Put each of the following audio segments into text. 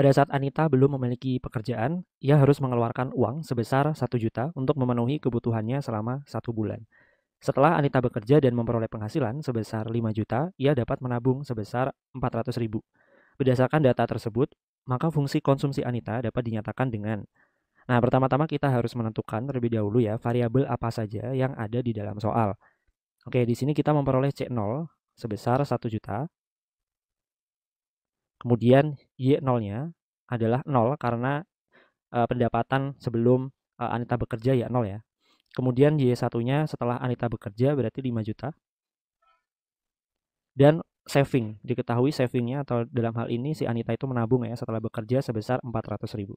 Pada saat Anita belum memiliki pekerjaan, ia harus mengeluarkan uang sebesar 1 juta untuk memenuhi kebutuhannya selama satu bulan. Setelah Anita bekerja dan memperoleh penghasilan sebesar 5 juta, ia dapat menabung sebesar 400 ribu. Berdasarkan data tersebut, maka fungsi konsumsi Anita dapat dinyatakan dengan Nah, pertama-tama kita harus menentukan terlebih dahulu ya variabel apa saja yang ada di dalam soal. Oke, di sini kita memperoleh C0 sebesar 1 juta Kemudian Y0-nya adalah 0 karena uh, pendapatan sebelum uh, Anita bekerja ya 0 ya. Kemudian Y1-nya setelah Anita bekerja berarti 5 juta. Dan saving, diketahui savingnya atau dalam hal ini si Anita itu menabung ya setelah bekerja sebesar 400 ribu.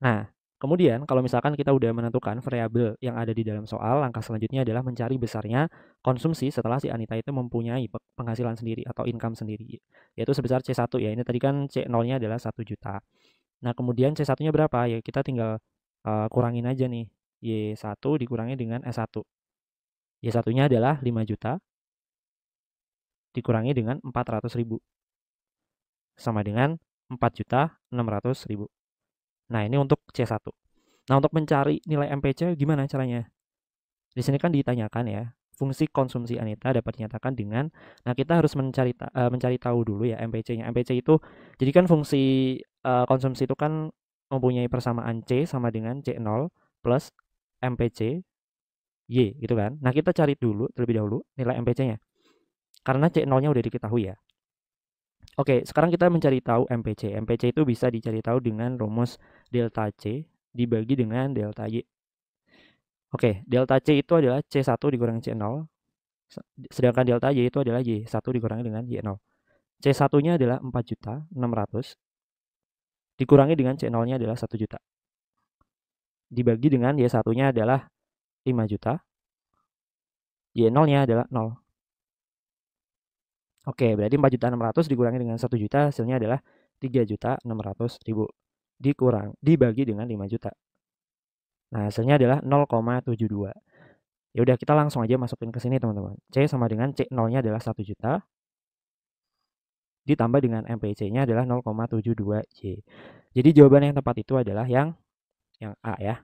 Nah, Kemudian, kalau misalkan kita sudah menentukan variabel yang ada di dalam soal, langkah selanjutnya adalah mencari besarnya konsumsi setelah si Anita itu mempunyai penghasilan sendiri atau income sendiri, yaitu sebesar C1 ya. Ini tadi kan C0-nya adalah 1 juta. Nah, kemudian C1-nya berapa? Ya, kita tinggal uh, kurangin aja nih. Y1 dikurangi dengan S1. Y1-nya adalah 5 juta dikurangi dengan 400 ribu. Sama dengan 4 juta 600 ribu. Nah, ini untuk C1. Nah, untuk mencari nilai MPC gimana caranya? Di sini kan ditanyakan ya, fungsi konsumsi Anita dapat dinyatakan dengan nah kita harus mencari ta eh, mencari tahu dulu ya MPC-nya. MPC itu jadi kan fungsi uh, konsumsi itu kan mempunyai persamaan C sama dengan C0 plus MPC Y gitu kan. Nah, kita cari dulu terlebih dahulu nilai MPC-nya. Karena C0-nya udah diketahui ya. Oke, sekarang kita mencari tahu MPC. MPC itu bisa dicari tahu dengan rumus delta C dibagi dengan delta Y. Oke, delta C itu adalah C1 dikurangi C0, sedangkan delta Y itu adalah Y1 dikurangi dengan Y0. C1-nya adalah 4 juta 600 dikurangi dengan C0-nya adalah 1 juta. Dibagi dengan Y1-nya adalah 5 juta. Y0-nya adalah 0. Oke, berarti juta 600 dikurangi dengan 1 juta hasilnya adalah 3 3.600.000 dikurang dibagi dengan 5 juta. Nah, hasilnya adalah 0,72. Ya udah kita langsung aja masukin ke sini teman-teman. C sama dengan C 0-nya adalah 1 juta ditambah dengan MPC-nya adalah 0,72J. Jadi jawaban yang tepat itu adalah yang yang A ya.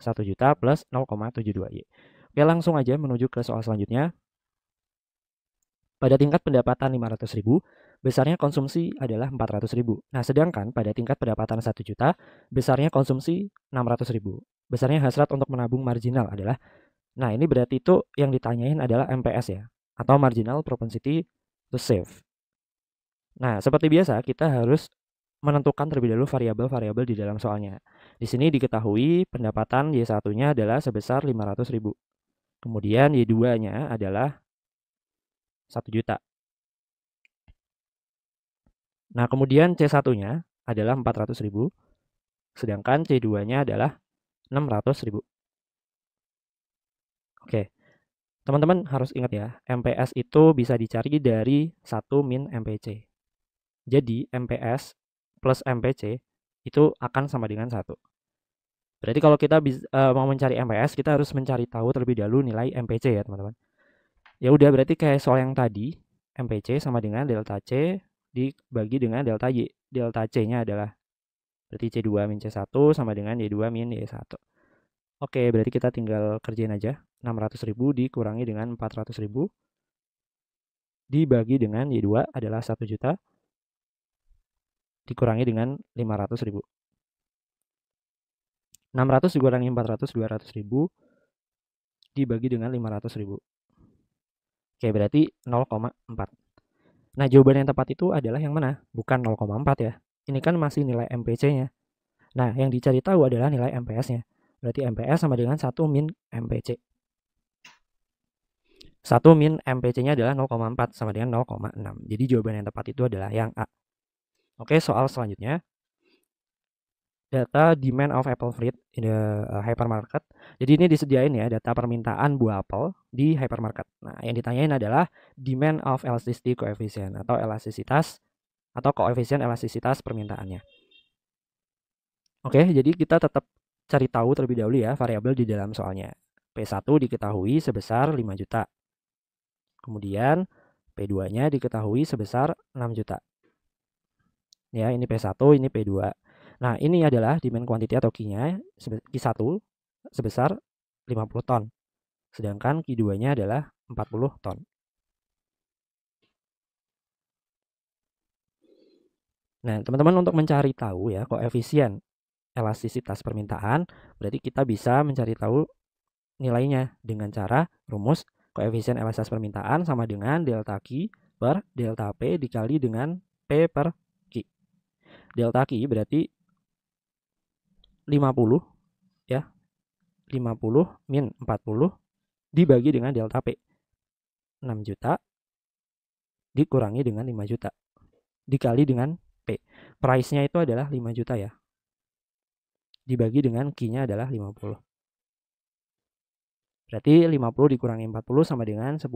1 juta plus 0,72Y. Oke, langsung aja menuju ke soal selanjutnya. Pada tingkat pendapatan 500.000, besarnya konsumsi adalah 400.000. Nah, sedangkan pada tingkat pendapatan 1 juta, besarnya konsumsi 600.000. Besarnya hasrat untuk menabung marginal adalah Nah, ini berarti itu yang ditanyain adalah MPS ya, atau marginal propensity to save. Nah, seperti biasa kita harus menentukan terlebih dahulu variabel-variabel di dalam soalnya. Di sini diketahui pendapatan Y1-nya adalah sebesar 500.000. Kemudian Y2-nya adalah 1 juta. Nah, kemudian C1-nya adalah 400 ribu, sedangkan C2-nya adalah 600 ribu. Oke, teman-teman harus ingat ya, MPS itu bisa dicari dari 1 min MPC. Jadi, MPS plus MPC itu akan sama dengan 1. Berarti kalau kita bisa, eh, mau mencari MPS, kita harus mencari tahu terlebih dahulu nilai MPC ya, teman-teman. Ya udah berarti kayak soal yang tadi, MPC sama dengan delta C dibagi dengan delta Y. Delta C-nya adalah berarti C2 min C1 sama dengan Y2 min Y1. Oke, berarti kita tinggal kerjain aja. 600.000 dikurangi dengan 400.000 dibagi dengan Y2 adalah 1 juta dikurangi dengan 500 ribu. 600 dikurangi 400 200 ribu dibagi dengan 500 ribu. Oke, berarti 0,4. Nah, jawaban yang tepat itu adalah yang mana? Bukan 0,4 ya. Ini kan masih nilai MPC-nya. Nah, yang dicari tahu adalah nilai MPS-nya. Berarti MPS sama dengan 1 min MPC. 1 min MPC-nya adalah 0,4 sama dengan 0,6. Jadi jawaban yang tepat itu adalah yang A. Oke, soal selanjutnya data demand of apple fruit in the uh, hypermarket. Jadi ini disediain ya data permintaan buah apel di hypermarket. Nah, yang ditanyain adalah demand of elasticity coefficient atau elastisitas atau koefisien elastisitas permintaannya. Oke, jadi kita tetap cari tahu terlebih dahulu ya variabel di dalam soalnya. P1 diketahui sebesar 5 juta. Kemudian P2-nya diketahui sebesar 6 juta. Ya, ini P1, ini P2. Nah, ini adalah demand quantity atau Q-nya Q1 sebesar 50 ton. Sedangkan Q2-nya adalah 40 ton. Nah, teman-teman untuk mencari tahu ya koefisien elastisitas permintaan, berarti kita bisa mencari tahu nilainya dengan cara rumus koefisien elastisitas permintaan sama dengan delta Q per delta P dikali dengan P per Q. Delta Q berarti 50 ya. 50 min 40 dibagi dengan delta P. 6 juta dikurangi dengan 5 juta dikali dengan P. Price-nya itu adalah 5 juta ya. Dibagi dengan Q-nya adalah 50. Berarti 50 dikurangi 40 sama dengan 10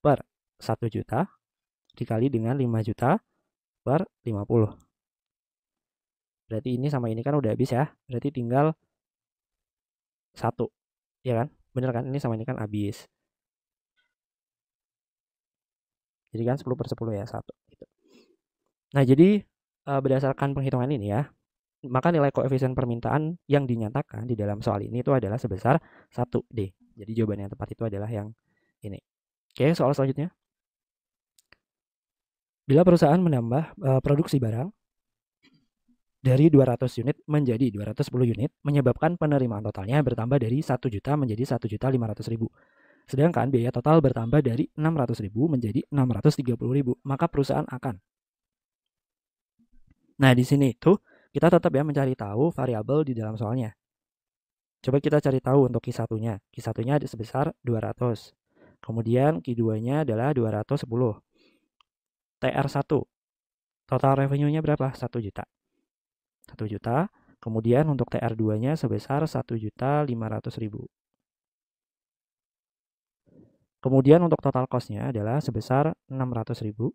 per 1 juta dikali dengan 5 juta per 50. Berarti ini sama ini kan udah habis ya. Berarti tinggal satu. Ya kan? Bener kan? Ini sama ini kan habis. Jadi kan 10 per 10 ya, satu. Gitu. Nah, jadi eh, berdasarkan penghitungan ini ya, maka nilai koefisien permintaan yang dinyatakan di dalam soal ini itu adalah sebesar 1D. Jadi jawaban yang tepat itu adalah yang ini. Oke, soal selanjutnya. Bila perusahaan menambah eh, produksi barang, dari 200 unit menjadi 210 unit menyebabkan penerimaan totalnya bertambah dari 1 juta menjadi 1 juta 500 ribu. Sedangkan biaya total bertambah dari 600 ribu menjadi 630 ribu, maka perusahaan akan. Nah di sini itu kita tetap ya mencari tahu variabel di dalam soalnya. Coba kita cari tahu untuk Q1-nya. Q1-nya sebesar 200. Kemudian Q2-nya adalah 210. TR1. Total revenue-nya berapa? 1 juta. 1 juta. Kemudian untuk TR2-nya sebesar ribu. Kemudian untuk total cost-nya adalah sebesar 600 ribu,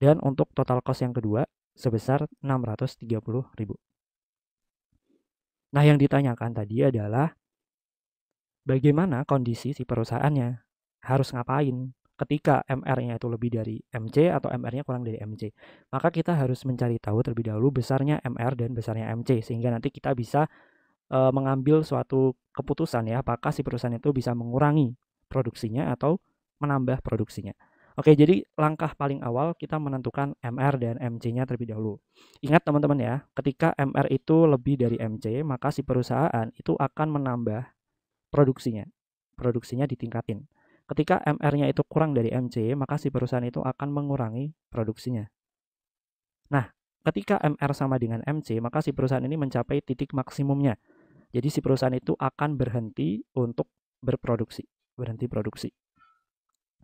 Dan untuk total cost yang kedua sebesar 630 ribu. Nah, yang ditanyakan tadi adalah bagaimana kondisi si perusahaannya? Harus ngapain? ketika MR-nya itu lebih dari MC atau MR-nya kurang dari MC. Maka kita harus mencari tahu terlebih dahulu besarnya MR dan besarnya MC sehingga nanti kita bisa e, mengambil suatu keputusan ya apakah si perusahaan itu bisa mengurangi produksinya atau menambah produksinya. Oke, jadi langkah paling awal kita menentukan MR dan MC-nya terlebih dahulu. Ingat teman-teman ya, ketika MR itu lebih dari MC, maka si perusahaan itu akan menambah produksinya. Produksinya ditingkatin. Ketika MR-nya itu kurang dari MC, maka si perusahaan itu akan mengurangi produksinya. Nah, ketika MR sama dengan MC, maka si perusahaan ini mencapai titik maksimumnya. Jadi si perusahaan itu akan berhenti untuk berproduksi, berhenti produksi.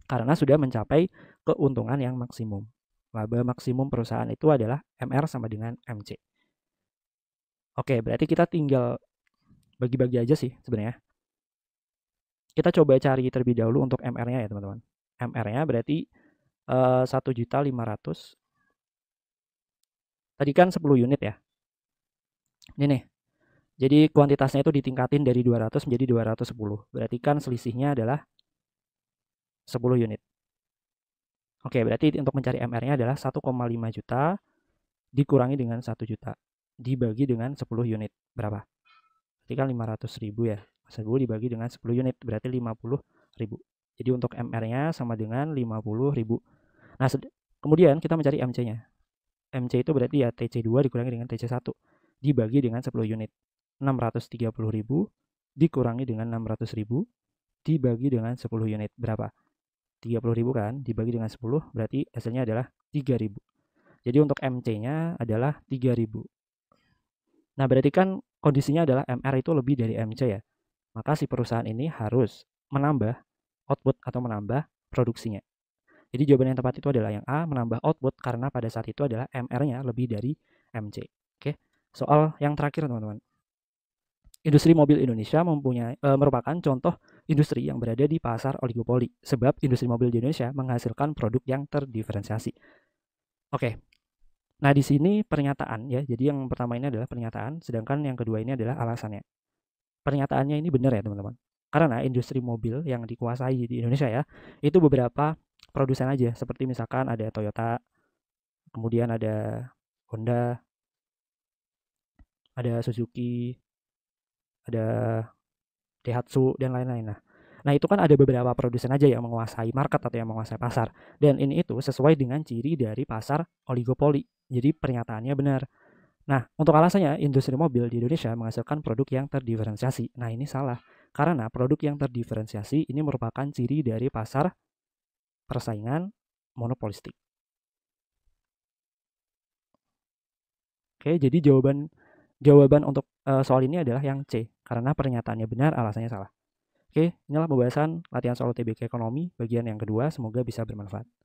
Karena sudah mencapai keuntungan yang maksimum. Laba maksimum perusahaan itu adalah MR sama dengan MC. Oke, berarti kita tinggal bagi-bagi aja sih sebenarnya. Kita coba cari terlebih dahulu untuk MR-nya ya teman-teman. MR-nya berarti uh, eh, 1.500. Tadi kan 10 unit ya. Ini nih. Jadi kuantitasnya itu ditingkatin dari 200 menjadi 210. Berarti kan selisihnya adalah 10 unit. Oke, berarti untuk mencari MR-nya adalah 1,5 juta dikurangi dengan 1 juta. Dibagi dengan 10 unit. Berapa? Berarti kan 500 ribu ya. 1000 dibagi dengan 10 unit berarti 50.000. Jadi untuk MR-nya sama dengan 50.000. Nah, kemudian kita mencari MC-nya. MC itu berarti ya TC2 dikurangi dengan TC1 dibagi dengan 10 unit. 630.000 dikurangi dengan 600.000 dibagi dengan 10 unit. Berapa? 30.000 kan dibagi dengan 10 berarti hasilnya adalah 3.000. Jadi untuk MC-nya adalah 3000. Nah, berarti kan kondisinya adalah MR itu lebih dari MC ya maka si perusahaan ini harus menambah output atau menambah produksinya. Jadi jawaban yang tepat itu adalah yang A, menambah output karena pada saat itu adalah MR-nya lebih dari MC. Oke. Soal yang terakhir, teman-teman. Industri mobil Indonesia mempunyai e, merupakan contoh industri yang berada di pasar oligopoli sebab industri mobil di Indonesia menghasilkan produk yang terdiferensiasi. Oke. Nah, di sini pernyataan ya. Jadi yang pertama ini adalah pernyataan, sedangkan yang kedua ini adalah alasannya pernyataannya ini benar ya teman-teman. Karena industri mobil yang dikuasai di Indonesia ya, itu beberapa produsen aja seperti misalkan ada Toyota, kemudian ada Honda, ada Suzuki, ada Daihatsu dan lain-lain. Nah, nah itu kan ada beberapa produsen aja yang menguasai market atau yang menguasai pasar. Dan ini itu sesuai dengan ciri dari pasar oligopoli. Jadi pernyataannya benar. Nah, untuk alasannya, industri mobil di Indonesia menghasilkan produk yang terdiferensiasi. Nah, ini salah. Karena produk yang terdiferensiasi ini merupakan ciri dari pasar persaingan monopolistik. Oke, jadi jawaban jawaban untuk uh, soal ini adalah yang C, karena pernyataannya benar, alasannya salah. Oke, inilah pembahasan latihan soal TBK Ekonomi bagian yang kedua, semoga bisa bermanfaat.